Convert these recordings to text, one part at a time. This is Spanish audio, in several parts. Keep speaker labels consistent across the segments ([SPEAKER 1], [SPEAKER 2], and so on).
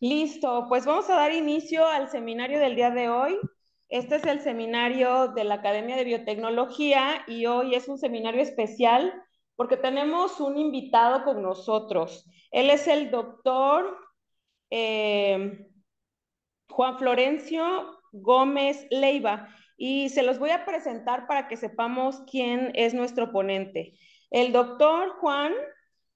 [SPEAKER 1] Listo, pues vamos a dar inicio al seminario del día de hoy. Este es el seminario de la Academia de Biotecnología y hoy es un seminario especial porque tenemos un invitado con nosotros. Él es el doctor eh, Juan Florencio Gómez Leiva y se los voy a presentar para que sepamos quién es nuestro ponente. El doctor Juan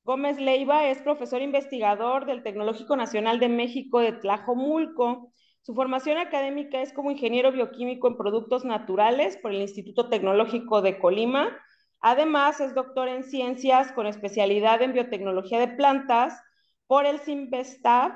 [SPEAKER 1] Gómez Leiva es profesor investigador del Tecnológico Nacional de México de Tlajomulco. Su formación académica es como ingeniero bioquímico en productos naturales por el Instituto Tecnológico de Colima. Además, es doctor en ciencias con especialidad en biotecnología de plantas por el CIMBESTAB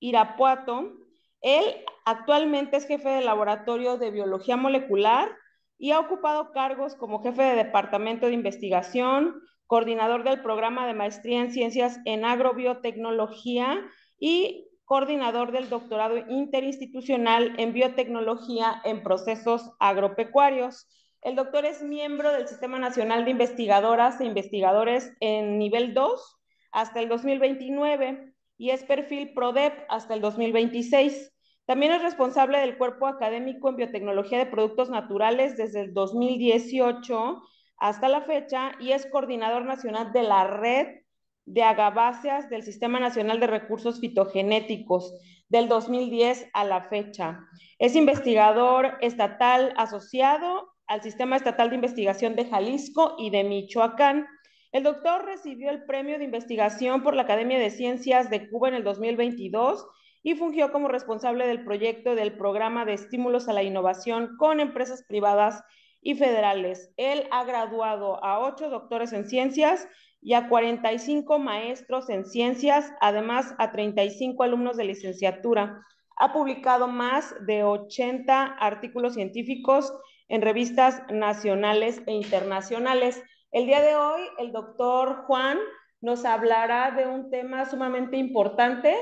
[SPEAKER 1] Irapuato. Él actualmente es jefe de laboratorio de biología molecular y ha ocupado cargos como jefe de departamento de investigación, coordinador del programa de maestría en ciencias en agrobiotecnología y coordinador del doctorado interinstitucional en biotecnología en procesos agropecuarios. El doctor es miembro del Sistema Nacional de Investigadoras e Investigadores en nivel 2 hasta el 2029 y es perfil PRODEP hasta el 2026. También es responsable del cuerpo académico en biotecnología de productos naturales desde el 2018 hasta la fecha y es coordinador nacional de la red de Agaváceas del Sistema Nacional de Recursos Fitogenéticos del 2010 a la fecha. Es investigador estatal asociado al Sistema Estatal de Investigación de Jalisco y de Michoacán. El doctor recibió el premio de investigación por la Academia de Ciencias de Cuba en el 2022 y fungió como responsable del proyecto del programa de estímulos a la innovación con empresas privadas y federales. Él ha graduado a ocho doctores en ciencias y a 45 maestros en ciencias, además a 35 alumnos de licenciatura. Ha publicado más de 80 artículos científicos en revistas nacionales e internacionales. El día de hoy, el doctor Juan nos hablará de un tema sumamente importante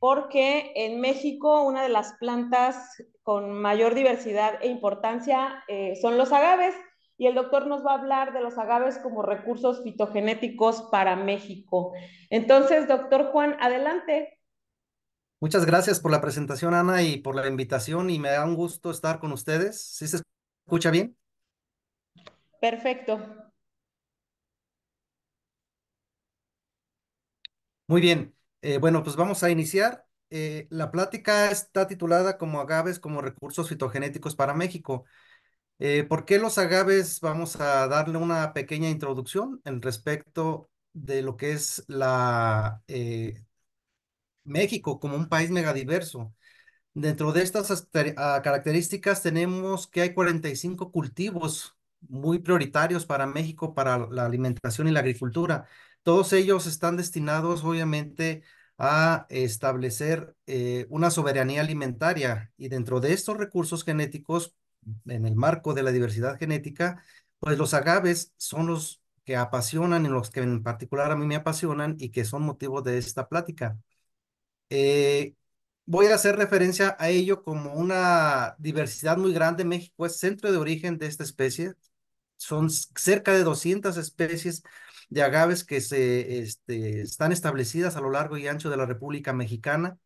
[SPEAKER 1] porque en México una de las plantas con mayor diversidad e importancia eh, son los agaves y el doctor nos va a hablar de los agaves como recursos fitogenéticos para México. Entonces, doctor Juan, adelante.
[SPEAKER 2] Muchas gracias por la presentación, Ana, y por la invitación, y me da un gusto estar con ustedes. ¿Sí se escucha bien? Perfecto. Muy bien. Eh, bueno, pues vamos a iniciar. Eh, la plática está titulada como agaves como recursos fitogenéticos para México. Eh, ¿por qué los agaves? Vamos a darle una pequeña introducción en respecto de lo que es la eh, México como un país megadiverso. Dentro de estas ah, características tenemos que hay 45 cultivos muy prioritarios para México, para la alimentación y la agricultura. Todos ellos están destinados, obviamente, a establecer eh, una soberanía alimentaria y dentro de estos recursos genéticos, en el marco de la diversidad genética, pues los agaves son los que apasionan y los que en particular a mí me apasionan y que son motivo de esta plática. Eh, voy a hacer referencia a ello como una diversidad muy grande. México es centro de origen de esta especie. Son cerca de 200 especies de agaves que se este, están establecidas a lo largo y ancho de la República Mexicana.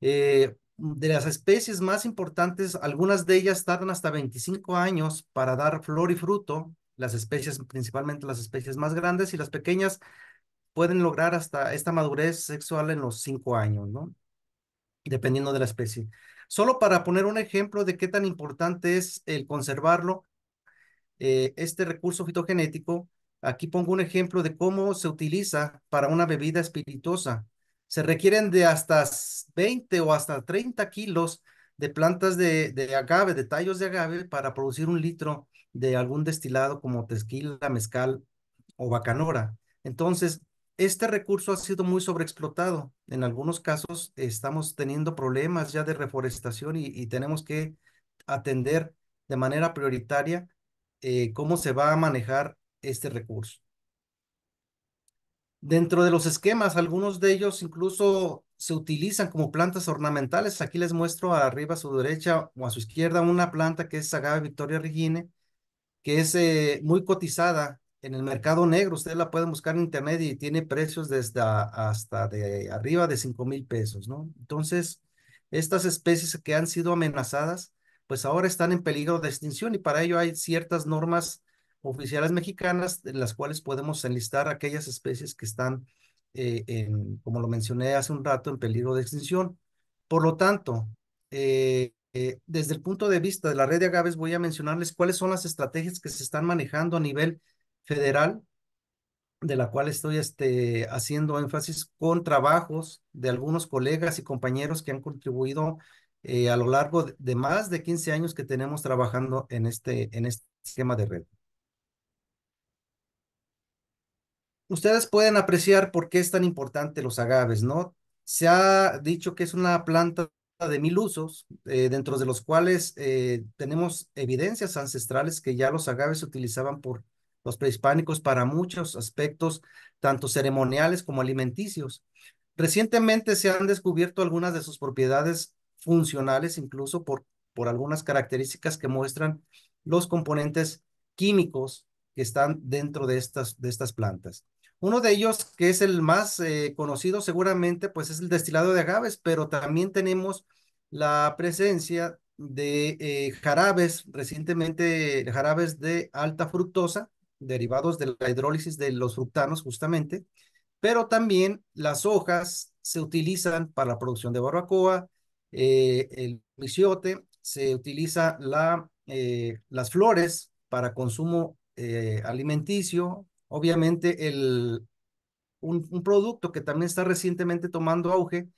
[SPEAKER 2] Eh, de las especies más importantes, algunas de ellas tardan hasta 25 años para dar flor y fruto, las especies, principalmente las especies más grandes y las pequeñas pueden lograr hasta esta madurez sexual en los 5 años, ¿no? Dependiendo de la especie. Solo para poner un ejemplo de qué tan importante es el conservarlo, eh, este recurso fitogenético, Aquí pongo un ejemplo de cómo se utiliza para una bebida espirituosa. Se requieren de hasta 20 o hasta 30 kilos de plantas de, agave, de tallos de agave, para producir un litro de algún destilado como tequila, mezcal o bacanora. Entonces, este recurso ha sido muy sobreexplotado. En algunos casos estamos teniendo problemas ya de reforestación y, tenemos que atender de manera prioritaria eh, cómo se va a manejar este recurso. Dentro de los esquemas, algunos de ellos incluso se utilizan como plantas ornamentales. Aquí les muestro arriba a su derecha o a su izquierda una planta que es Sagaba Victoria Regine, que es eh, muy cotizada en el mercado negro. Ustedes la pueden buscar en internet y tiene precios desde hasta de arriba de 5 mil pesos, ¿no? Entonces, estas especies que han sido amenazadas, pues ahora están en peligro de extinción y para ello hay ciertas normas oficiales mexicanas, en las cuales podemos enlistar aquellas especies que están, eh, en, como lo mencioné hace un rato, en peligro de extinción. Por lo tanto, eh, eh, desde el punto de vista de la red de agaves, voy a mencionarles cuáles son las estrategias que se están manejando a nivel federal, de la cual estoy este, haciendo énfasis con trabajos de algunos colegas y compañeros que han contribuido a lo largo de, más de 15 años que tenemos trabajando en este, en este esquema de red. ustedes pueden apreciar por qué es tan importante los agaves, ¿no? Se ha dicho que es una planta de mil usos, eh, dentro de los cuales eh, tenemos evidencias ancestrales que ya los agaves se utilizaban por los prehispánicos para muchos aspectos, tanto ceremoniales como alimenticios. Recientemente se han descubierto algunas de sus propiedades funcionales, incluso por, por algunas características que muestran los componentes químicos que están dentro de estas, de estas plantas. Uno de ellos, que es el más eh, conocido seguramente, pues es el destilado de agaves, pero también tenemos la presencia de eh, jarabes, recientemente jarabes de alta fructosa, derivados de la hidrólisis de los fructanos justamente, pero también las hojas se utilizan para la producción de barbacoa, eh, el misiote, se utiliza la, las flores para consumo alimenticio, obviamente el, un, producto que también está recientemente tomando auge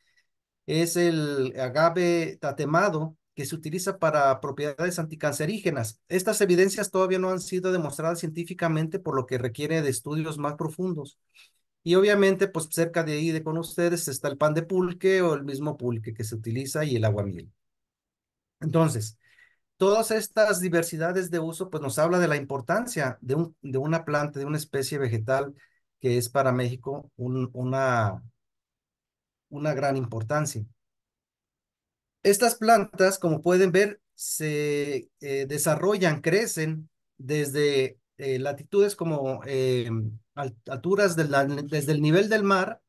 [SPEAKER 2] es el agave tatemado que se utiliza para propiedades anticancerígenas. Estas evidencias todavía no han sido demostradas científicamente, por lo que requiere de estudios más profundos. Y obviamente, pues cerca de ahí de con ustedes está el pan de pulque o el mismo pulque que se utiliza y el agua miel Entonces, todas estas diversidades de uso, pues nos habla de la importancia de, de una planta, de una especie vegetal que es para México una, una gran importancia. Estas plantas, como pueden ver, se eh, desarrollan, crecen desde eh, latitudes como eh, alturas desde el nivel del mar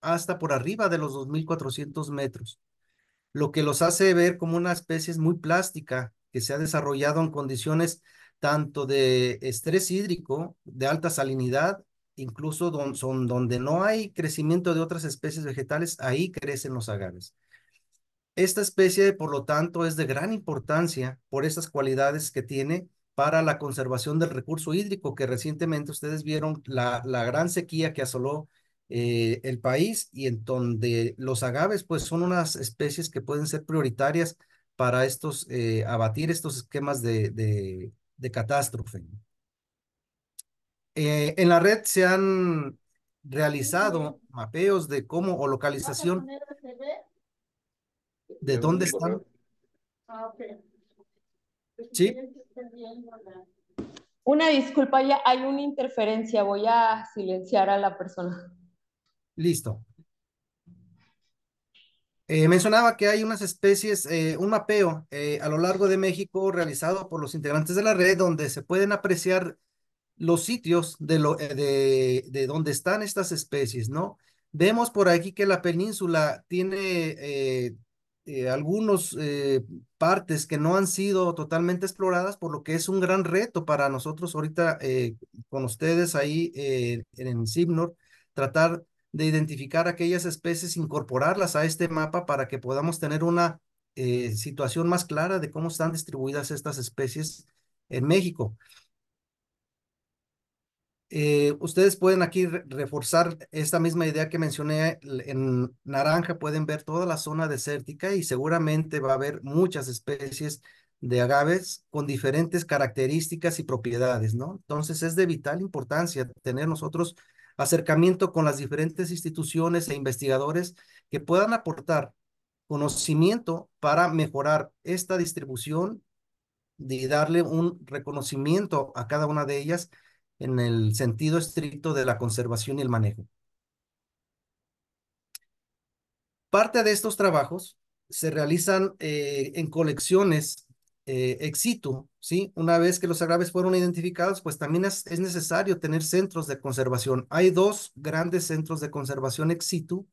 [SPEAKER 2] hasta por arriba de los 2.400 metros, lo que los hace ver como una especie muy plástica que se ha desarrollado en condiciones tanto de estrés hídrico, de alta salinidad, incluso donde no hay crecimiento de otras especies vegetales, ahí crecen los agaves. Esta especie, por lo tanto, es de gran importancia por esas cualidades que tiene para la conservación del recurso hídrico, que recientemente ustedes vieron la, gran sequía que asoló eh, el país y en donde los agaves pues son unas especies que pueden ser prioritarias para estos, eh, abatir estos esquemas de, de, catástrofe. Eh, en la red se han realizado mapeos de cómo o localización
[SPEAKER 3] de dónde están. Ah, sí.
[SPEAKER 1] Una disculpa, ya hay una interferencia. Voy a silenciar a la persona.
[SPEAKER 2] Listo. Eh, mencionaba que hay unas especies, eh, un mapeo eh, a lo largo de México realizado por los integrantes de la red donde se pueden apreciar los sitios de, lo, de, donde están estas especies, ¿no? Vemos por aquí que la península tiene algunas partes que no han sido totalmente exploradas, por lo que es un gran reto para nosotros ahorita con ustedes ahí en el tratar de identificar aquellas especies, incorporarlas a este mapa para que podamos tener una eh, situación más clara de cómo están distribuidas estas especies en México. Eh, ustedes pueden aquí reforzar esta misma idea que mencioné en naranja, pueden ver toda la zona desértica y seguramente va a haber muchas especies de agaves con diferentes características y propiedades, ¿no? Entonces es de vital importancia tener nosotros acercamiento con las diferentes instituciones e investigadores que puedan aportar conocimiento para mejorar esta distribución y darle un reconocimiento a cada una de ellas en el sentido estricto de la conservación y el manejo. Parte de estos trabajos se realizan eh, en colecciones eh, ex situ, ¿sí? Una vez que los agraves fueron identificados, pues también es, necesario tener centros de conservación. Hay dos grandes centros de conservación ex situ.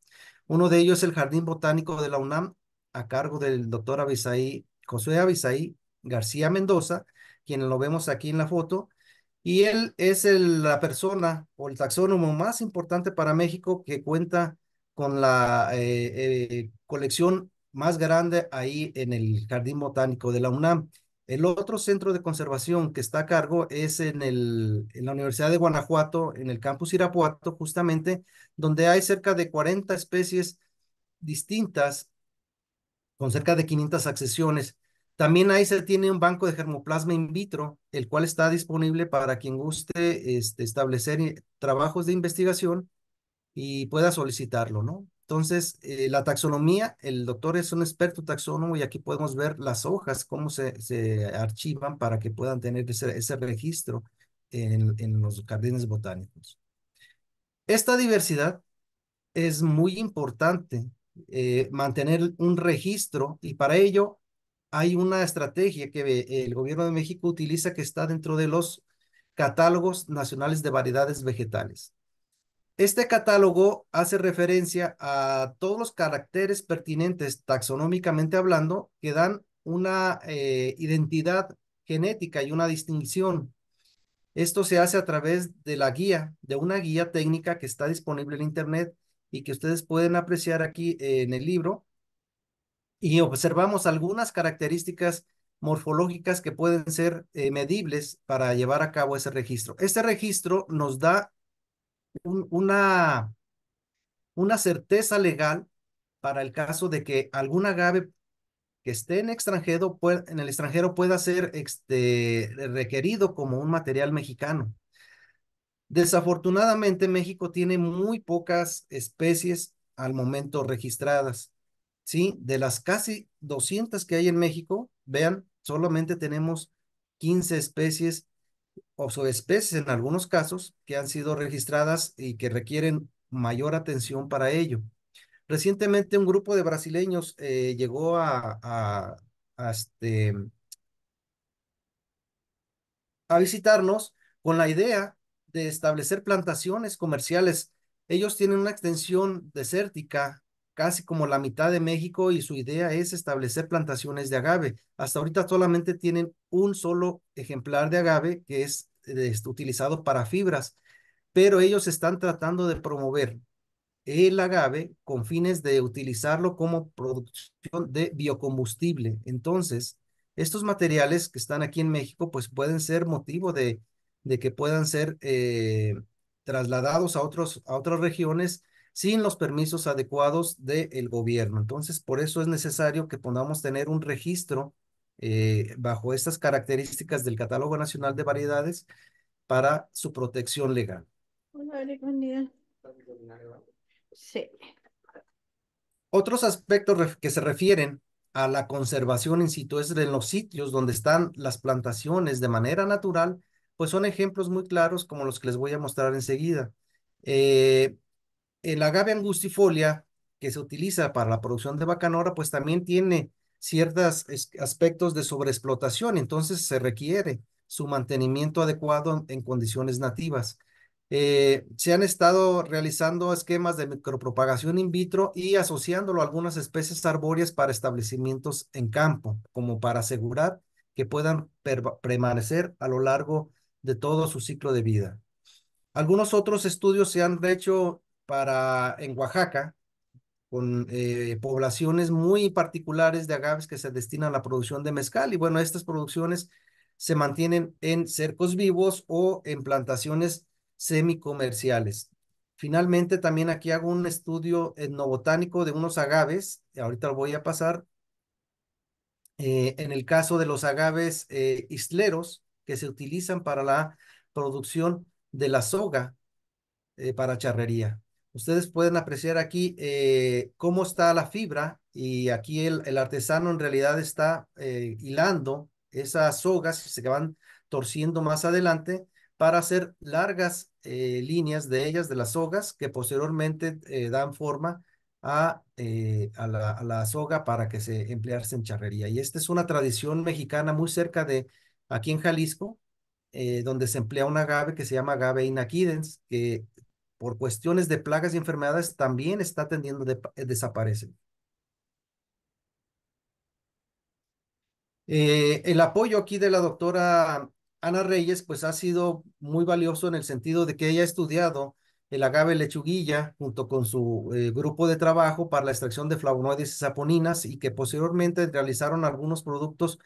[SPEAKER 2] Uno de ellos es el Jardín Botánico de la UNAM, a cargo del doctor Abisaí, José Abisaí García Mendoza, quien lo vemos aquí en la foto. Y él es la persona o el taxónomo más importante para México que cuenta con la eh, eh, colección más grande ahí en el Jardín Botánico de la UNAM. El otro centro de conservación que está a cargo es en, el, en la Universidad de Guanajuato, en el campus Irapuato, justamente, donde hay cerca de 40 especies distintas, con cerca de 500 accesiones. También ahí se tiene un banco de germoplasma in vitro, el cual está disponible para quien guste este, establecer eh, trabajos de investigación y pueda solicitarlo, ¿no? Entonces, eh, la taxonomía, el doctor es un experto taxónomo y aquí podemos ver las hojas, cómo se, archivan para que puedan tener ese, registro en, los jardines botánicos. Esta diversidad es muy importante eh, mantener un registro y para ello hay una estrategia que el gobierno de México utiliza que está dentro de los catálogos nacionales de variedades vegetales. Este catálogo hace referencia a todos los caracteres pertinentes taxonómicamente hablando que dan una eh, identidad genética y una distinción. Esto se hace a través de la guía, de una guía técnica que está disponible en Internet y que ustedes pueden apreciar aquí en el libro. Y observamos algunas características morfológicas que pueden ser eh, medibles para llevar a cabo ese registro. Este registro nos da una, una certeza legal para el caso de que alguna agave que esté en, extranjero, en el extranjero pueda ser este, requerido como un material mexicano. Desafortunadamente, México tiene muy pocas especies al momento registradas. ¿sí? De las casi 200 que hay en México, vean, solamente tenemos 15 especies o especies en algunos casos que han sido registradas y que requieren mayor atención para ello. Recientemente un grupo de brasileños eh, llegó a, este, a visitarnos con la idea de establecer plantaciones comerciales. Ellos tienen una extensión desértica casi como la mitad de México y su idea es establecer plantaciones de agave. Hasta ahorita solamente tienen un solo ejemplar de agave que es, eh, este, utilizado para fibras, pero ellos están tratando de promover el agave con fines de utilizarlo como producción de biocombustible. Entonces, estos materiales que están aquí en México, pues pueden ser motivo de, de que puedan ser eh, trasladados a, otros, a otras regiones sin los permisos adecuados del gobierno. Entonces, por eso es necesario que podamos tener un registro eh, bajo estas características del Catálogo Nacional de Variedades para su protección legal. Sí. Otros aspectos que se refieren a la conservación en situ es en los sitios donde están las plantaciones de manera natural, pues son ejemplos muy claros como los que les voy a mostrar enseguida. Eh, el agave angustifolia que se utiliza para la producción de bacanora, pues también tiene ciertos aspectos de sobreexplotación, entonces se requiere su mantenimiento adecuado en condiciones nativas. Eh, se han estado realizando esquemas de micropropagación in vitro y asociándolo a algunas especies arbóreas para establecimientos en campo, como para asegurar que puedan permanecer a lo largo de todo su ciclo de vida. Algunos otros estudios se han hecho para en Oaxaca, con eh, poblaciones muy particulares de agaves que se destinan a la producción de mezcal. Y bueno, estas producciones se mantienen en cercos vivos o en plantaciones semicomerciales. Finalmente, también aquí hago un estudio etnobotánico de unos agaves, y ahorita lo voy a pasar. Eh, en el caso de los agaves eh, isleros que se utilizan para la producción de la soga para charrería. Ustedes pueden apreciar aquí eh, cómo está la fibra y aquí el, artesano en realidad está eh, hilando esas sogas que se van torciendo más adelante para hacer largas eh, líneas de ellas, de las sogas, que posteriormente dan forma a, la, soga para que se emplearse en charrería. Y esta es una tradición mexicana muy cerca de aquí en Jalisco, donde se emplea una agave que se llama agave inaquidens, que por cuestiones de plagas y enfermedades también está tendiendo de, eh, desaparecer. Eh, el apoyo aquí de la doctora Ana Reyes, pues ha sido muy valioso en el sentido de que ella ha estudiado el agave lechuguilla junto con su eh, grupo de trabajo para la extracción de flavonoides y saponinas y que posteriormente realizaron algunos productos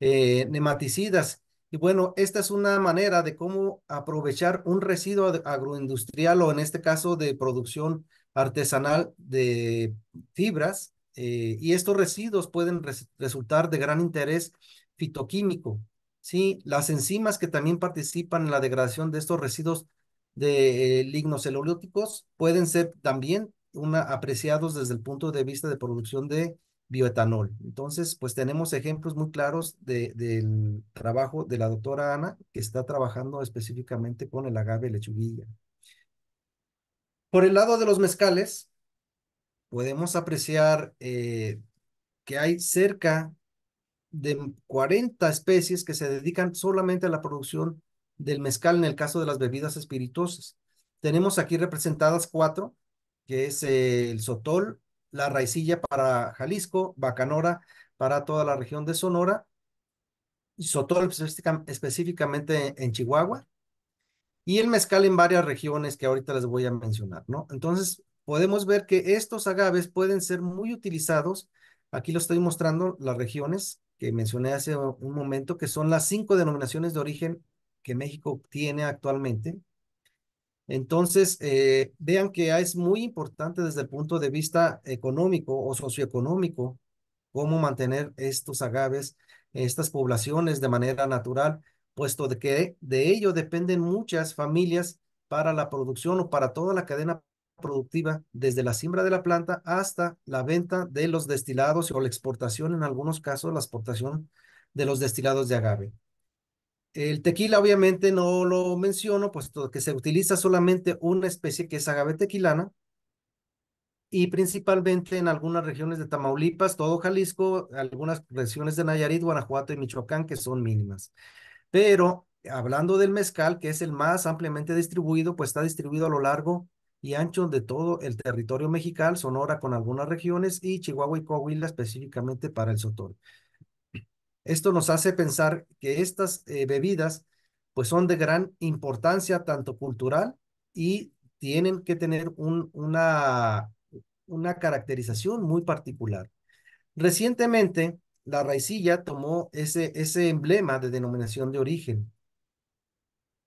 [SPEAKER 2] nematicidas y bueno, esta es una manera de cómo aprovechar un residuo agroindustrial o en este caso de producción artesanal de fibras. Eh, y estos residuos pueden resultar de gran interés fitoquímico. ¿sí? Las enzimas que también participan en la degradación de estos residuos de eh, lignocelulóticos pueden ser también apreciados desde el punto de vista de producción de bioetanol. Entonces, pues tenemos ejemplos muy claros del trabajo de la doctora Ana, que está trabajando específicamente con el agave lechuguilla. Por el lado de los mezcales, podemos apreciar eh, que hay cerca de 40 especies que se dedican solamente a la producción del mezcal en el caso de las bebidas espirituosas. Tenemos aquí representadas cuatro, que es el sotol, la Raicilla para Jalisco, Bacanora para toda la región de Sonora, Sotol específicamente en Chihuahua, y el mezcal en varias regiones que ahorita les voy a mencionar, ¿no? Entonces, podemos ver que estos agaves pueden ser muy utilizados. Aquí lo estoy mostrando las regiones que mencioné hace un momento, que son las cinco denominaciones de origen que México tiene actualmente. Entonces, eh, vean que es muy importante desde el punto de vista económico o socioeconómico cómo mantener estos agaves, estas poblaciones de manera natural, puesto de que de ello dependen muchas familias para la producción o para toda la cadena productiva, desde la siembra de la planta hasta la venta de los destilados o la exportación, en algunos casos, la exportación de los destilados de agave. El tequila obviamente no lo menciono, puesto que se utiliza solamente una especie que es agave tequilana y principalmente en algunas regiones de Tamaulipas, todo Jalisco, algunas regiones de Nayarit, Guanajuato y Michoacán que son mínimas. Pero hablando del mezcal, que es el más ampliamente distribuido, pues está distribuido a lo largo y ancho de todo el territorio mexicano, Sonora con algunas regiones y Chihuahua y Coahuila específicamente para el Sotor. Esto nos hace pensar que estas eh, bebidas pues son de gran importancia tanto cultural y tienen que tener una, una caracterización muy particular. Recientemente, la raicilla tomó ese, ese emblema de denominación de origen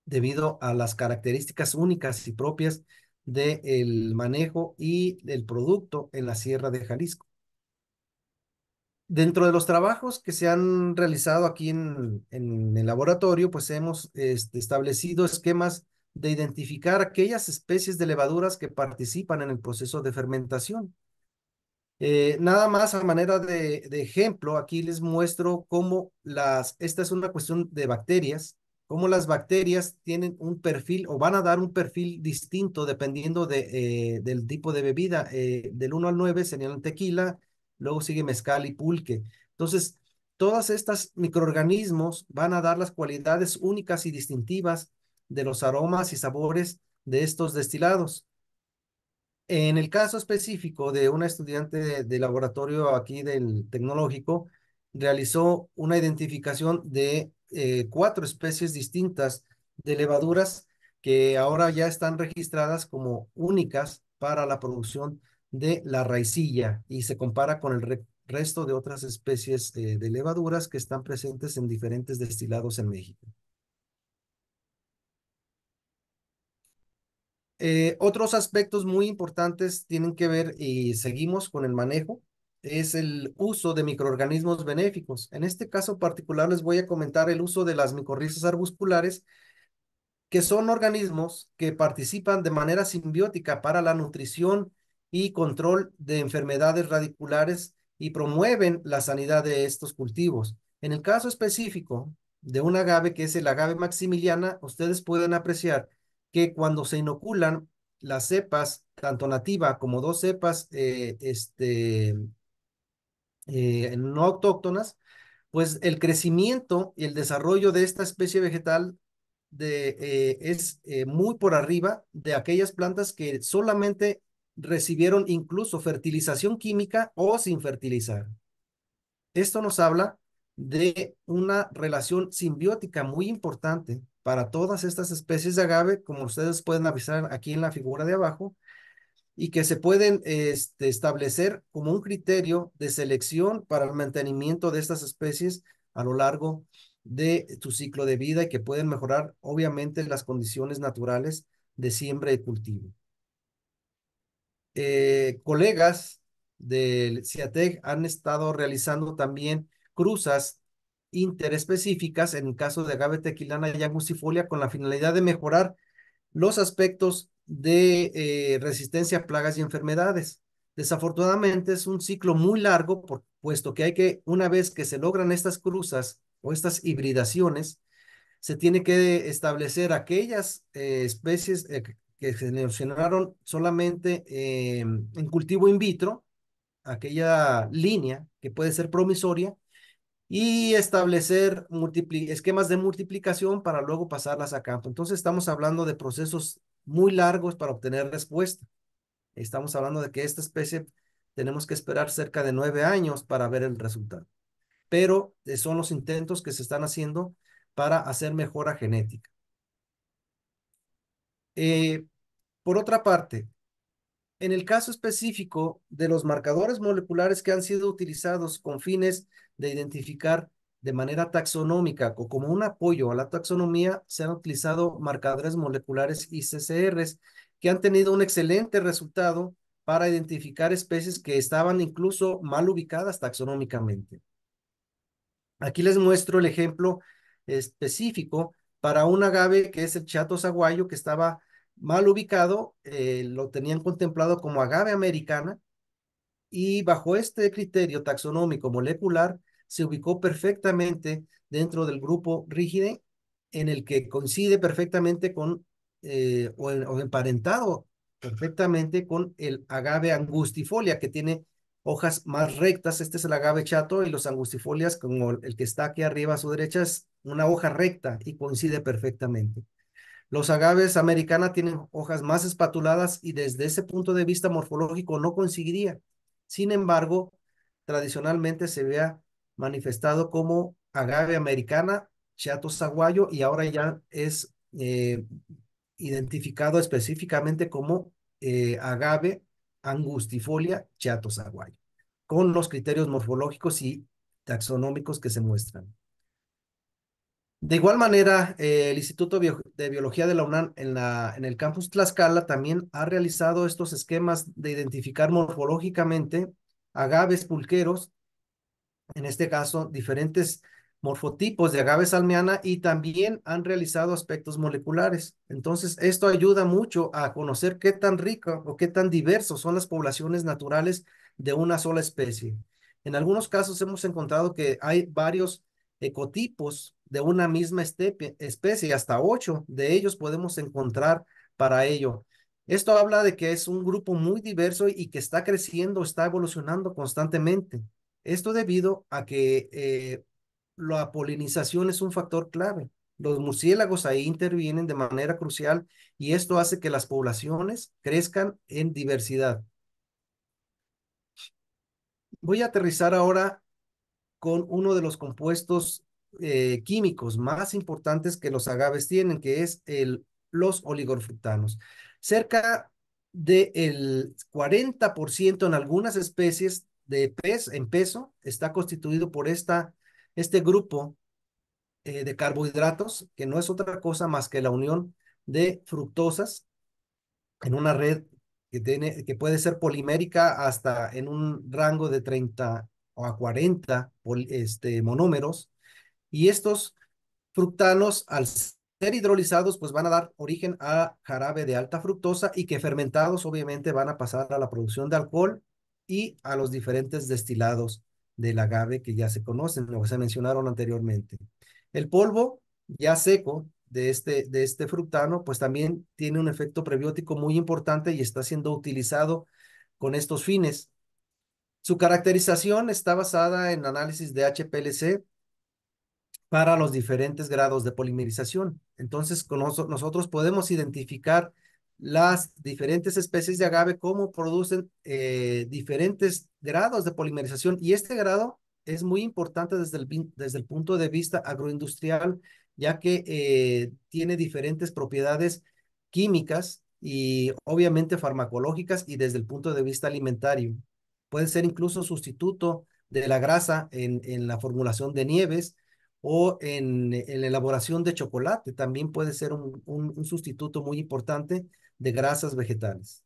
[SPEAKER 2] debido a las características únicas y propias del manejo y del producto en la Sierra de Jalisco. Dentro de los trabajos que se han realizado aquí en, el laboratorio, pues hemos este, establecido esquemas de identificar aquellas especies de levaduras que participan en el proceso de fermentación. Eh, nada más a manera de, ejemplo, aquí les muestro cómo las, esta es una cuestión de bacterias, cómo las bacterias tienen un perfil o van a dar un perfil distinto dependiendo de, eh, del tipo de bebida. Eh, del 1 al 9 serían tequila, luego sigue mezcal y pulque. Entonces, todas estas microorganismos van a dar las cualidades únicas y distintivas de los aromas y sabores de estos destilados. En el caso específico de una estudiante de, laboratorio aquí del tecnológico, realizó una identificación de eh, cuatro especies distintas de levaduras que ahora ya están registradas como únicas para la producción de de la raicilla y se compara con el resto de otras especies eh, de, levaduras que están presentes en diferentes destilados en México. Eh, otros aspectos muy importantes tienen que ver, y seguimos con el manejo, es el uso de microorganismos benéficos. En este caso particular les voy a comentar el uso de las micorrizas arbusculares, que son organismos que participan de manera simbiótica para la nutrición y control de enfermedades radiculares y promueven la sanidad de estos cultivos. En el caso específico de un agave que es el agave maximiliana, ustedes pueden apreciar que cuando se inoculan las cepas, tanto nativa como dos cepas eh, este, eh, no autóctonas, pues el crecimiento y el desarrollo de esta especie vegetal eh, es muy por arriba de aquellas plantas que solamente recibieron incluso fertilización química o sin fertilizar. Esto nos habla de una relación simbiótica muy importante para todas estas especies de agave, como ustedes pueden avisar aquí en la figura de abajo, y que se pueden este, establecer como un criterio de selección para el mantenimiento de estas especies a lo largo de su ciclo de vida y que pueden mejorar obviamente las condiciones naturales de siembra y cultivo. Eh, colegas del CIATEC e han estado realizando también cruzas interespecíficas en el caso de agave tequilana y angustifolia con la finalidad de mejorar los aspectos de eh, resistencia a plagas y enfermedades. Desafortunadamente es un ciclo muy largo, puesto que hay que, una vez que se logran estas cruzas o estas hibridaciones, se tiene que establecer aquellas eh, especies, que generaron solamente eh, en cultivo in vitro, aquella línea que puede ser promisoria, y establecer esquemas de multiplicación para luego pasarlas a campo. Entonces estamos hablando de procesos muy largos para obtener respuesta. Estamos hablando de que esta especie tenemos que esperar cerca de nueve años para ver el resultado. Pero eh, son los intentos que se están haciendo para hacer mejora genética. Eh, por otra parte, en el caso específico de los marcadores moleculares que han sido utilizados con fines de identificar de manera taxonómica o como un apoyo a la taxonomía, se han utilizado marcadores moleculares y CCRs que han tenido un excelente resultado para identificar especies que estaban incluso mal ubicadas taxonómicamente. Aquí les muestro el ejemplo específico para un agave que es el chato saguayo que estaba mal ubicado, eh, lo tenían contemplado como agave americana y bajo este criterio taxonómico molecular se ubicó perfectamente dentro del grupo rígide en el que coincide perfectamente con eh, o, o, emparentado perfectamente con el agave angustifolia que tiene hojas más rectas. Este es el agave chato y los angustifolias como el que está aquí arriba a su derecha es una hoja recta y coincide perfectamente. Los agaves americana tienen hojas más espatuladas y desde ese punto de vista morfológico no conseguiría. Sin embargo, tradicionalmente se vea manifestado como agave americana, chato saguayo y ahora ya es eh, identificado específicamente como eh, agave angustifolia chato saguayo, con los criterios morfológicos y taxonómicos que se muestran. De igual manera, eh, el Instituto de Biología de la UNAM en, el campus Tlaxcala también ha realizado estos esquemas de identificar morfológicamente agaves pulqueros, en este caso diferentes morfotipos de agaves salmiana, y también han realizado aspectos moleculares. Entonces, esto ayuda mucho a conocer qué tan rico o qué tan diversos son las poblaciones naturales de una sola especie. En algunos casos hemos encontrado que hay varios ecotipos de una misma especie, hasta ocho de ellos podemos encontrar para ello. Esto habla de que es un grupo muy diverso y que está creciendo, está evolucionando constantemente. Esto debido a que eh, la polinización es un factor clave. Los murciélagos ahí intervienen de manera crucial y esto hace que las poblaciones crezcan en diversidad. Voy a aterrizar ahora con uno de los compuestos eh, químicos más importantes que los agaves tienen, que es el, los oligofructanos Cerca del el 40% en algunas especies de pez, en peso, está constituido por esta, este grupo eh, de carbohidratos, que no es otra cosa más que la unión de fructosas en una red que, tiene, que puede ser polimérica hasta en un rango de 30 o a 40 este, monómeros y estos fructanos, al ser hidrolizados, pues van a dar origen a jarabe de alta fructosa y que fermentados obviamente van a pasar a la producción de alcohol y a los diferentes destilados del agave que ya se conocen o que se mencionaron anteriormente. El polvo ya seco de este, de este fructano, pues también tiene un efecto prebiótico muy importante y está siendo utilizado con estos fines. Su caracterización está basada en análisis de HPLC para los diferentes grados de polimerización. Entonces, nosotros podemos identificar las diferentes especies de agave cómo producen eh, diferentes grados de polimerización y este grado es muy importante desde el, desde el punto de vista agroindustrial, ya que eh, tiene diferentes propiedades químicas y obviamente farmacológicas y desde el punto de vista alimentario. Puede ser incluso sustituto de la grasa en, en la formulación de nieves o en, la elaboración de chocolate. También puede ser un, sustituto muy importante de grasas vegetales.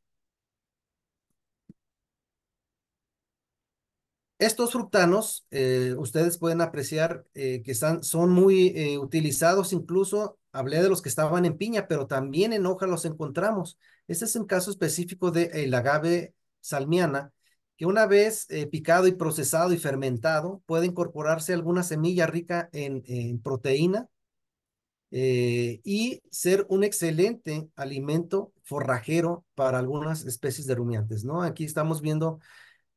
[SPEAKER 2] Estos fructanos, eh, ustedes pueden apreciar eh, que están, son muy eh, utilizados, incluso hablé de los que estaban en piña, pero también en hoja los encontramos. Este es un caso específico del de, el agave salmiana, que una vez eh, picado y procesado y fermentado, puede incorporarse alguna semilla rica en, proteína eh, y ser un excelente alimento forrajero para algunas especies de rumiantes, ¿no? Aquí estamos viendo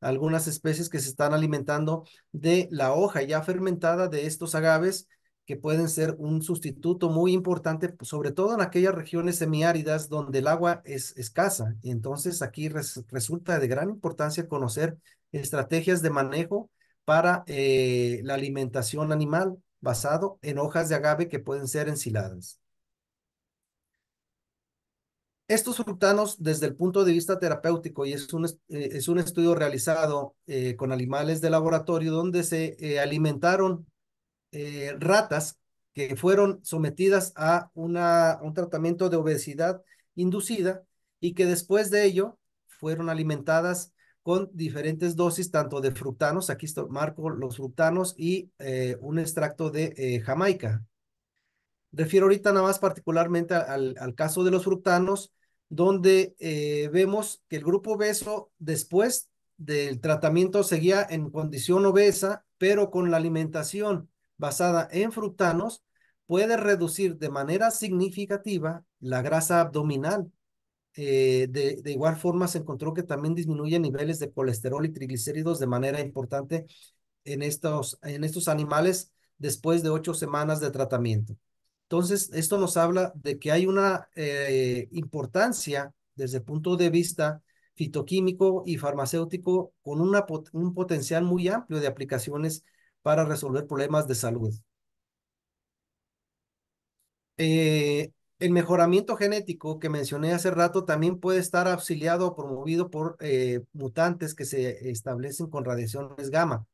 [SPEAKER 2] algunas especies que se están alimentando de la hoja ya fermentada de estos agaves que pueden ser un sustituto muy importante, pues, sobre todo en aquellas regiones semiáridas donde el agua es escasa. entonces aquí resulta de gran importancia conocer estrategias de manejo para eh, la alimentación animal basado en hojas de agave que pueden ser ensiladas. Estos frutanos, desde el punto de vista terapéutico, y es un, es eh, un estudio realizado eh, con animales de laboratorio donde se alimentaron eh, ratas que fueron sometidas a una, un tratamiento de obesidad inducida y que después de ello fueron alimentadas con diferentes dosis, tanto de fructanos, aquí marco los fructanos y eh, un extracto de eh, Jamaica. Refiero ahorita nada más particularmente al, caso de los fructanos, donde vemos que el grupo obeso después del tratamiento seguía en condición obesa, pero con la alimentación basada en fructanos puede reducir de manera significativa la grasa abdominal. Eh, de, igual forma, se encontró que también disminuye niveles de colesterol y triglicéridos de manera importante en estos, en estos animales después de ocho semanas de tratamiento. Entonces, esto nos habla de que hay una eh, importancia desde el punto de vista fitoquímico y farmacéutico con una, un potencial muy amplio de aplicaciones para resolver problemas de salud. Eh, el mejoramiento genético que mencioné hace rato también puede estar auxiliado o promovido por eh, mutantes que se establecen con radiaciones gamma.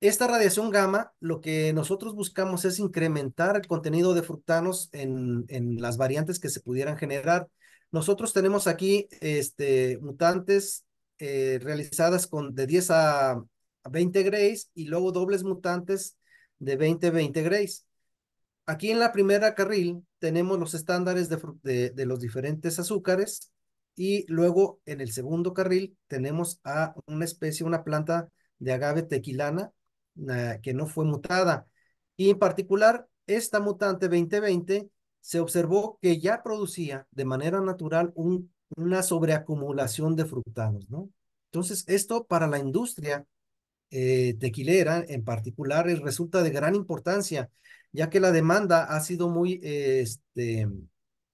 [SPEAKER 2] Esta radiación gamma, lo que nosotros buscamos es incrementar el contenido de fructanos en, en las variantes que se pudieran generar. Nosotros tenemos aquí este, mutantes eh, realizadas con de 10 a 20 grays y luego dobles mutantes de 20, 20 grays. Aquí en la primera carril tenemos los estándares de, los diferentes azúcares y luego en el segundo carril tenemos a una especie, una planta de agave tequilana que no fue mutada. Y en particular, esta mutante 20-20 se observó que ya producía de manera natural una sobreacumulación de fructanos, ¿no? Entonces, esto para la industria eh, tequilera en particular resulta de gran importancia, ya que la demanda ha sido muy, eh, este,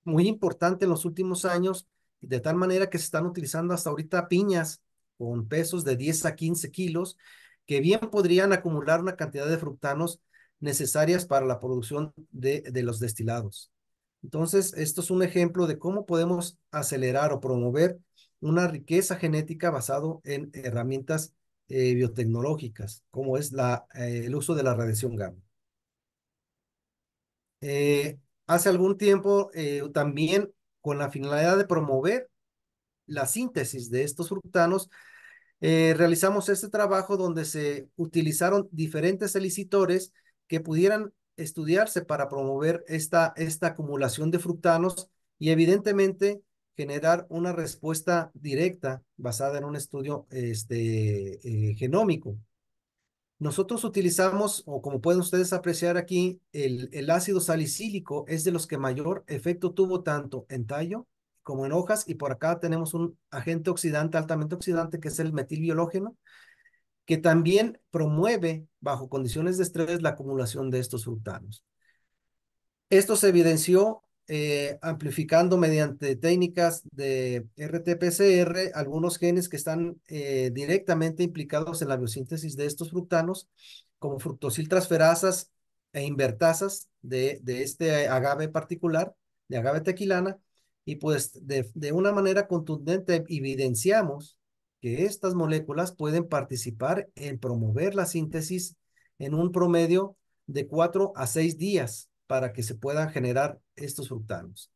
[SPEAKER 2] muy importante en los últimos años, de tal manera que se están utilizando hasta ahorita piñas con pesos de 10 a 15 kilos, que bien podrían acumular una cantidad de fructanos necesarias para la producción de, de los destilados. Entonces, esto es un ejemplo de cómo podemos acelerar o promover una riqueza genética basado en herramientas eh, biotecnológicas, como es la, eh, el uso de la radiación gamma. Eh, hace algún tiempo, también con la finalidad de promover la síntesis de estos fructanos, realizamos este trabajo donde se utilizaron diferentes elicitores que pudieran estudiarse para promover esta, esta acumulación de fructanos y evidentemente generar una respuesta directa basada en un estudio este, eh, genómico. Nosotros utilizamos, o como pueden ustedes apreciar aquí, el, ácido salicílico es de los que mayor efecto tuvo tanto en tallo como en hojas, y por acá tenemos un agente oxidante, altamente oxidante, que es el metilbiológeno, que también promueve, bajo condiciones de estrés, la acumulación de estos fructanos. Esto se evidenció eh, amplificando mediante técnicas de RT-PCR algunos genes que están eh, directamente implicados en la biosíntesis de estos fructanos, como fructosiltransferasas e invertasas de, este agave particular, de agave tequilana, y pues de, de una manera contundente evidenciamos que estas moléculas pueden participar en promover la síntesis en un promedio de cuatro a seis días para que se puedan generar estos fructanos.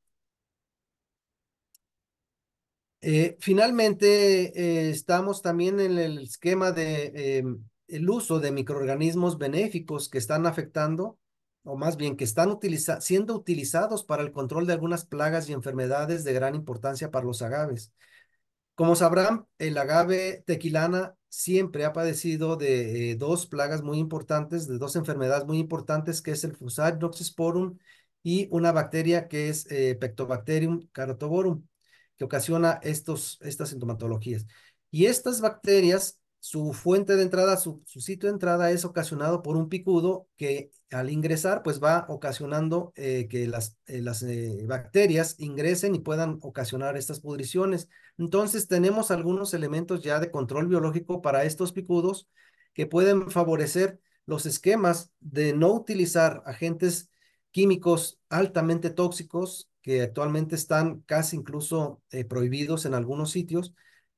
[SPEAKER 2] Eh, finalmente, eh, estamos también en el esquema de eh, uso de microorganismos benéficos que están afectando, o más bien que están siendo utilizados para el control de algunas plagas y enfermedades de gran importancia para los agaves. Como sabrán, el agave tequilana siempre ha padecido de eh, dos plagas muy importantes, de dos enfermedades muy importantes, que es el Fusarium y una bacteria que es eh, Pectobacterium carotoborum, que ocasiona estos, estas sintomatologías. Y estas bacterias su fuente de entrada, su, sitio de entrada es ocasionado por un picudo que al ingresar pues va ocasionando eh, que las, eh, las eh, bacterias ingresen y puedan ocasionar estas pudriciones. Entonces tenemos algunos elementos ya de control biológico para estos picudos que pueden favorecer los esquemas de no utilizar agentes químicos altamente tóxicos que actualmente están casi incluso prohibidos en algunos sitios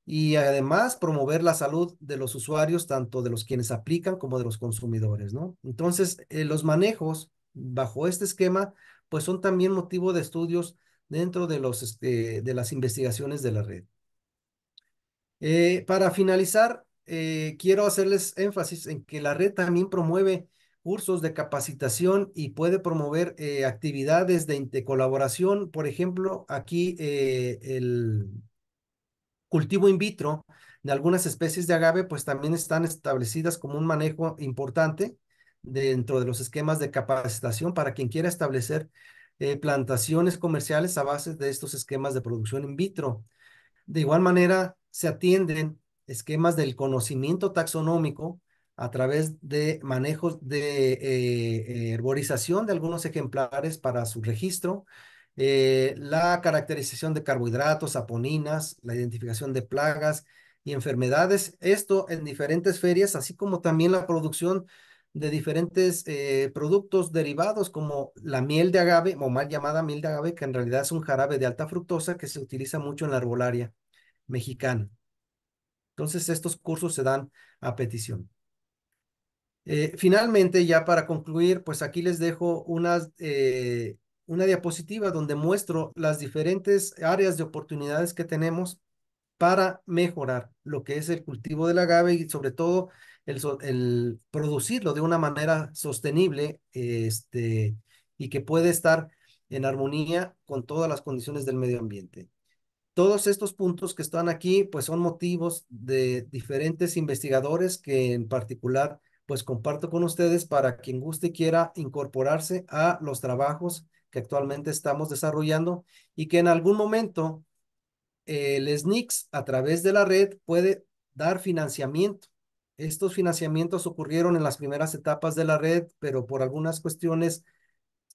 [SPEAKER 2] y además promover la salud de los usuarios, tanto de los quienes aplican como de los consumidores, ¿no? Entonces, eh, los manejos bajo este esquema, pues son también motivo de estudios dentro de, los, este, de las investigaciones de la red. Eh, para finalizar, eh, quiero hacerles énfasis en que la red también promueve cursos de capacitación y puede promover actividades de, de, colaboración. Por ejemplo, aquí el, cultivo in vitro de algunas especies de agave, pues también están establecidas como un manejo importante dentro de los esquemas de capacitación para quien quiera establecer eh, plantaciones comerciales a base de estos esquemas de producción in vitro. De igual manera, se atienden esquemas del conocimiento taxonómico a través de manejos de eh, eh, herborización de algunos ejemplares para su registro, eh, la caracterización de carbohidratos, aponinas, la identificación de plagas y enfermedades, esto en diferentes ferias, así como también la producción de diferentes eh, productos derivados como la miel de agave o mal llamada miel de agave, que en realidad es un jarabe de alta fructosa que se utiliza mucho en la arbolaria mexicana. Entonces, estos cursos se dan a petición. Eh, finalmente, ya para concluir, pues aquí les dejo unas una diapositiva donde muestro las diferentes áreas de oportunidades que tenemos para mejorar lo que es el cultivo del agave y sobre todo el, producirlo de una manera sostenible este, y que puede estar en armonía con todas las condiciones del medio ambiente. Todos estos puntos que están aquí, pues son motivos de diferentes investigadores que en particular, pues comparto con ustedes para quien guste y quiera incorporarse a los trabajos actualmente estamos desarrollando y que en algún momento eh, el SNICS a través de la red puede dar financiamiento. Estos financiamientos ocurrieron en las primeras etapas de la red, pero por algunas cuestiones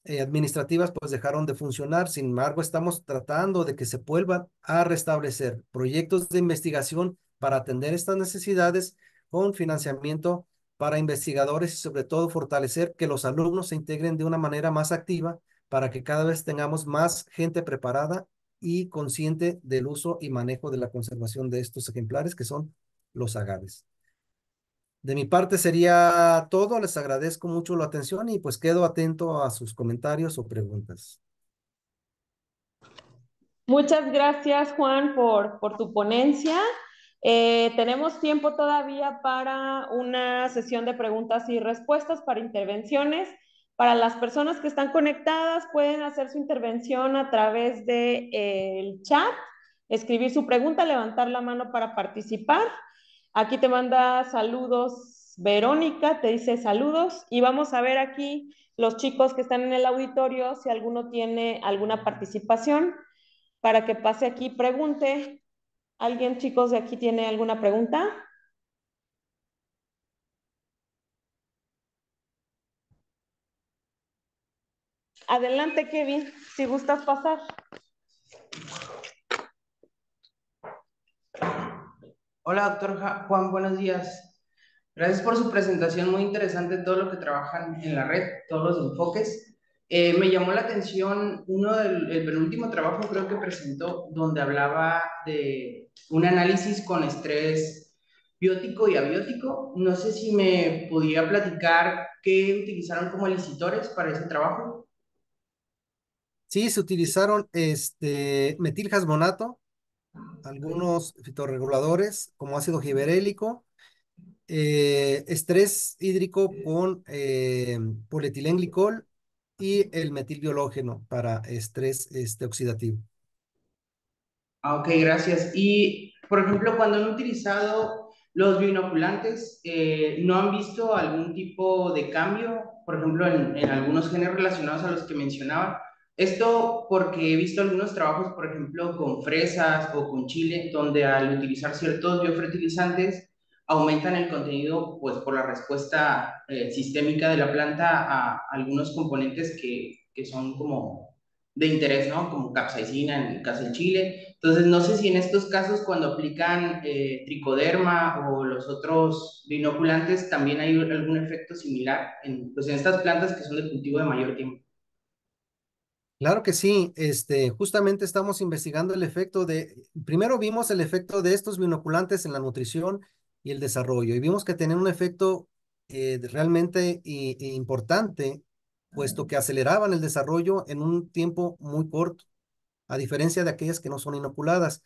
[SPEAKER 2] eh, administrativas pues dejaron de funcionar. Sin embargo, estamos tratando de que se vuelvan a restablecer proyectos de investigación para atender estas necesidades con financiamiento para investigadores y sobre todo fortalecer que los alumnos se integren de una manera más activa para que cada vez tengamos más gente preparada y consciente del uso y manejo de la conservación de estos ejemplares que son los agaves. De mi parte sería todo, les agradezco mucho la atención y pues quedo atento a sus comentarios o preguntas.
[SPEAKER 1] Muchas gracias Juan por, por tu ponencia. Eh, tenemos tiempo todavía para una sesión de preguntas y respuestas, para intervenciones. Para las personas que están conectadas, pueden hacer su intervención a través del de, eh, chat, escribir su pregunta, levantar la mano para participar. Aquí te manda saludos Verónica, te dice saludos y vamos a ver aquí los chicos que están en el auditorio si alguno tiene alguna participación para que pase aquí, pregunte. ¿Alguien, chicos, de aquí tiene alguna pregunta? Adelante, Kevin, si gustas pasar.
[SPEAKER 3] Hola, doctor Juan, buenos días. Gracias por su presentación, muy interesante todo lo que trabajan en la red, todos los enfoques. Eh, me llamó la atención uno del penúltimo trabajo, creo que presentó, donde hablaba de un análisis con estrés biótico y abiótico. No sé si me podía platicar qué utilizaron como licitores para ese trabajo.
[SPEAKER 2] Sí, se utilizaron este metiljasmonato, ah, algunos fitorreguladores como ácido giberélico, eh, estrés hídrico con eh, polietilenglicol y el metilbiológeno para estrés este, oxidativo. Ah, ok, gracias. Y, por ejemplo, cuando han utilizado
[SPEAKER 3] los bioinoculantes, eh, ¿no han visto algún tipo de cambio? Por ejemplo, en, en algunos genes relacionados a los que mencionaba, esto porque he visto algunos trabajos, por ejemplo, con fresas o con chile, donde al utilizar ciertos biofertilizantes aumentan el contenido, pues por la respuesta eh, sistémica de la planta a algunos componentes que, son como de interés, Como capsaicina en el caso del chile. Entonces, no sé si en estos casos cuando aplican eh, tricoderma o los otros binoculantes también hay algún efecto similar en, pues, en estas plantas que son de cultivo de mayor tiempo.
[SPEAKER 2] Claro que sí, este, justamente estamos investigando el efecto de, primero vimos el efecto de estos binoculantes en la nutrición y el desarrollo, y vimos que tenían un efecto eh, realmente importante, puesto que aceleraban el desarrollo en un tiempo muy corto, a diferencia de aquellas que no son inoculadas.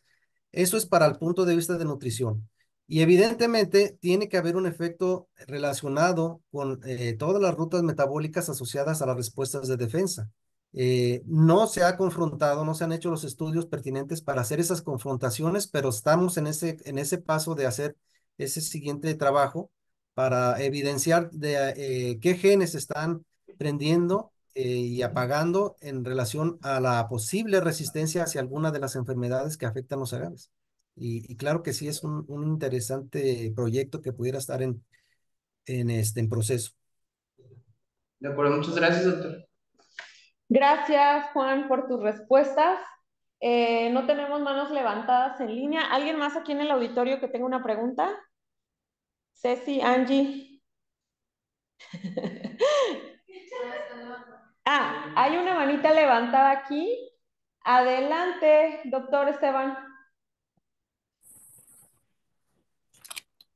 [SPEAKER 2] Eso es para el punto de vista de nutrición. Y evidentemente tiene que haber un efecto relacionado con eh, todas las rutas metabólicas asociadas a las respuestas de defensa. Eh, no se ha confrontado, no se han hecho los estudios pertinentes para hacer esas confrontaciones, pero estamos en ese, en ese paso de hacer ese siguiente trabajo para evidenciar de eh, qué genes están prendiendo eh, y apagando en relación a la posible resistencia hacia alguna de las enfermedades que afectan los agaves. Y, claro que sí es un, interesante proyecto que pudiera estar en, en, este, en proceso.
[SPEAKER 3] De acuerdo, muchas gracias, doctor.
[SPEAKER 1] Gracias, Juan, por tus respuestas. Eh, no tenemos manos levantadas en línea. ¿Alguien más aquí en el auditorio que tenga una pregunta? Ceci, Angie. ah, hay una manita levantada aquí. Adelante, doctor Esteban.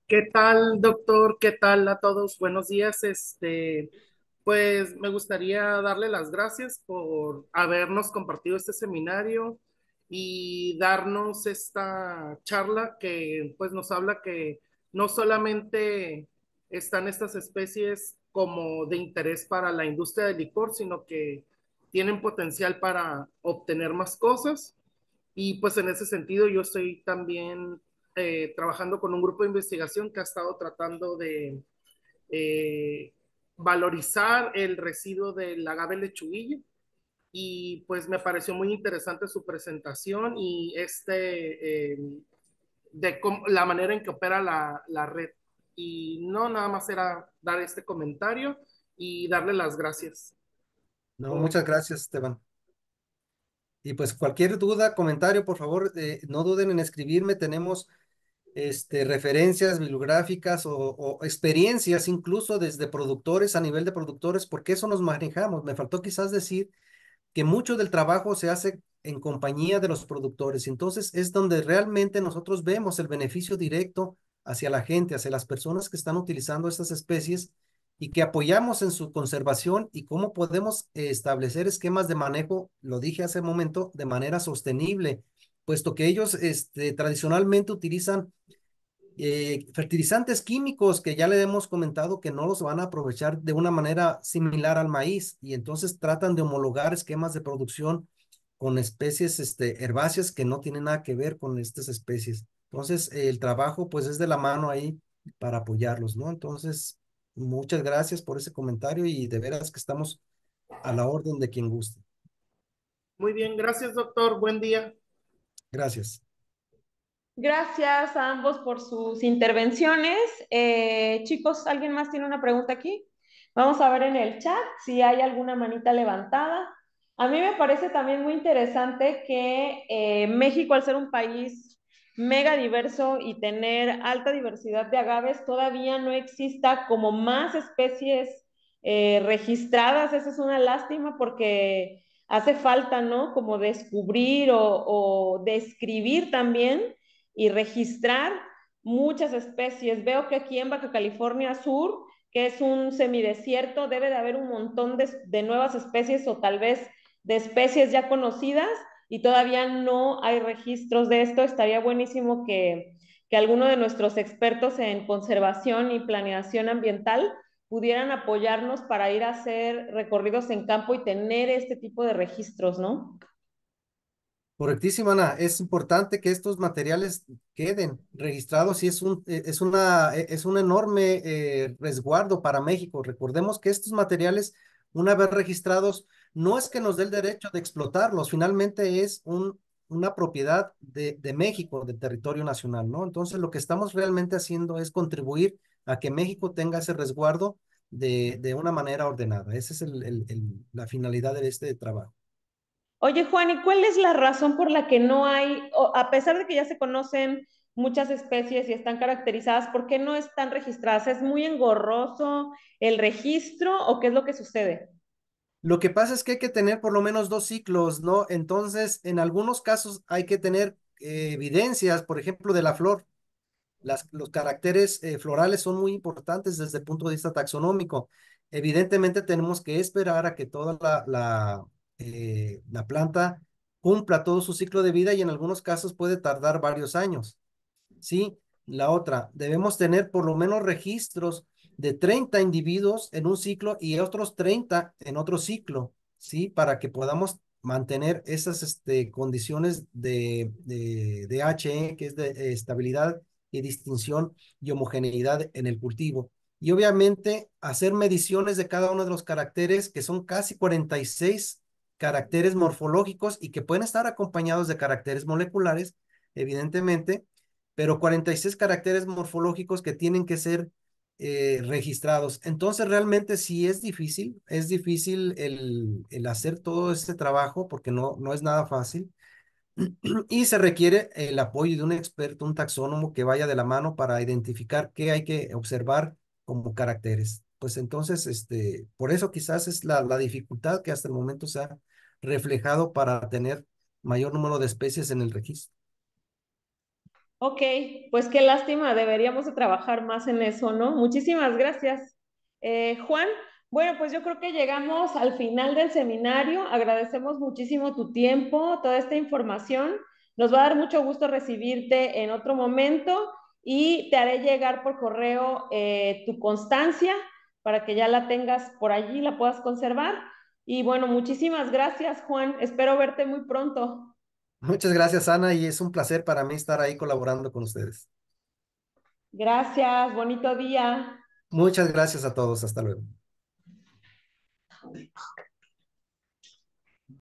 [SPEAKER 3] ¿Qué tal, doctor? ¿Qué tal a todos? Buenos días. Este, pues me gustaría darle las gracias por habernos compartido este seminario y darnos esta charla que pues nos habla que no solamente están estas especies como de interés para la industria del licor, sino que tienen potencial para obtener más cosas. Y pues en ese sentido yo estoy también eh, trabajando con un grupo de investigación que ha estado tratando de eh, valorizar el residuo del agave lechuguilla y pues me pareció muy interesante su presentación y este, em, de la manera en que opera la, red. Y no, nada más era dar este comentario y darle las gracias.
[SPEAKER 2] No, muchas gracias, Esteban. Y pues cualquier duda, comentario, por favor, eh, no duden en escribirme. Tenemos este, referencias bibliográficas o, o, experiencias incluso desde productores a nivel de productores, porque eso nos manejamos. Me faltó quizás decir que mucho del trabajo se hace en compañía de los productores. Entonces es donde realmente nosotros vemos el beneficio directo hacia la gente, hacia las personas que están utilizando estas especies y que apoyamos en su conservación y cómo podemos establecer esquemas de manejo, lo dije hace un momento, de manera sostenible, puesto que ellos este, tradicionalmente utilizan eh, fertilizantes químicos que ya le hemos comentado que no los van a aprovechar de una manera similar al maíz y entonces tratan de homologar esquemas de producción con especies este, herbáceas que no tienen nada que ver con estas especies. Entonces, el trabajo pues es de la mano ahí para apoyarlos, ¿no? Entonces, muchas gracias por ese comentario y de veras que estamos a la orden de quien guste.
[SPEAKER 3] Muy bien, gracias doctor,
[SPEAKER 1] buen
[SPEAKER 2] día. Gracias.
[SPEAKER 1] Gracias a ambos por sus intervenciones. Eh, chicos, ¿alguien más tiene una pregunta aquí? Vamos a ver en el chat si hay alguna manita levantada. A mí me parece también muy interesante que eh, México, al ser un país mega diverso y tener alta diversidad de agaves, todavía no exista como más especies eh, registradas. Esa es una lástima porque hace falta, ¿no? Como descubrir o, describir también y registrar muchas especies. Veo que aquí en Baja California Sur, que es un semidesierto, debe de haber un montón de, nuevas especies o tal vez de especies ya conocidas y todavía no hay registros de esto. Estaría buenísimo que, que alguno de nuestros expertos en conservación y planeación ambiental pudieran apoyarnos para ir a hacer recorridos en campo y tener este tipo de registros, ¿no?
[SPEAKER 2] Correctísimo, Ana. Es importante que estos materiales queden registrados y es un, eh, es una, eh, es un enorme eh, resguardo para México. Recordemos que estos materiales, una vez registrados, no es que nos dé el derecho de explotarlos, finalmente es un, una propiedad de, de México, del territorio nacional, ¿no? Entonces, lo que estamos realmente haciendo es contribuir a que México tenga ese resguardo de, una manera ordenada. Esa es la finalidad de este trabajo.
[SPEAKER 1] Oye, Juan, ¿y cuál es la razón por la que no hay, a pesar de que ya se conocen muchas especies y están caracterizadas, ¿por qué no están registradas? ¿Es muy engorroso el registro o qué es lo que sucede?
[SPEAKER 2] Lo que pasa es que hay que tener por lo menos dos ciclos, ¿no? Entonces, en algunos casos hay que tener eh, evidencias, por ejemplo, de la flor los caracteres eh, florales son muy importantes desde el punto de vista taxonómico. Evidentemente tenemos que esperar a que toda la, la, eh, la planta cumpla todo su ciclo de vida y en algunos casos puede tardar varios años. ¿Sí? La otra, debemos tener por lo menos registros de 30 individuos en un ciclo y otros 30 en otro ciclo, ¿sí? Para que podamos mantener esas este, condiciones de, de, de HE, que es de eh, estabilidad y distinción y homogeneidad en el cultivo. Y obviamente hacer mediciones de cada uno de los caracteres, que son casi 46 caracteres morfológicos y que pueden estar acompañados de caracteres moleculares, evidentemente, pero 46 caracteres morfológicos que tienen que ser eh, registrados. Entonces, realmente sí es difícil, es difícil el, hacer todo este trabajo porque no, no es nada fácil. y se requiere el apoyo de un experto, un taxónomo que vaya de la mano para identificar qué hay que observar como caracteres. Pues entonces, este, por eso quizás es la, la dificultad que hasta el momento se ha reflejado para tener mayor número de especies en el registro.
[SPEAKER 1] Ok, pues qué lástima, deberíamos de trabajar más en eso, ¿no? Muchísimas gracias. Eh, Juan, bueno, pues yo creo que llegamos al final del seminario. Agradecemos muchísimo tu tiempo, toda esta información. Nos va a dar mucho gusto recibirte en otro momento y te haré llegar por correo eh, tu constancia para que ya la tengas por allí, la puedas conservar. Y bueno, muchísimas gracias, Juan. Espero verte muy pronto.
[SPEAKER 2] Muchas gracias, Ana, y es un placer para mí estar ahí colaborando con ustedes.
[SPEAKER 1] Gracias, bonito día.
[SPEAKER 2] Muchas gracias a todos, hasta luego.
[SPEAKER 1] holy fuck.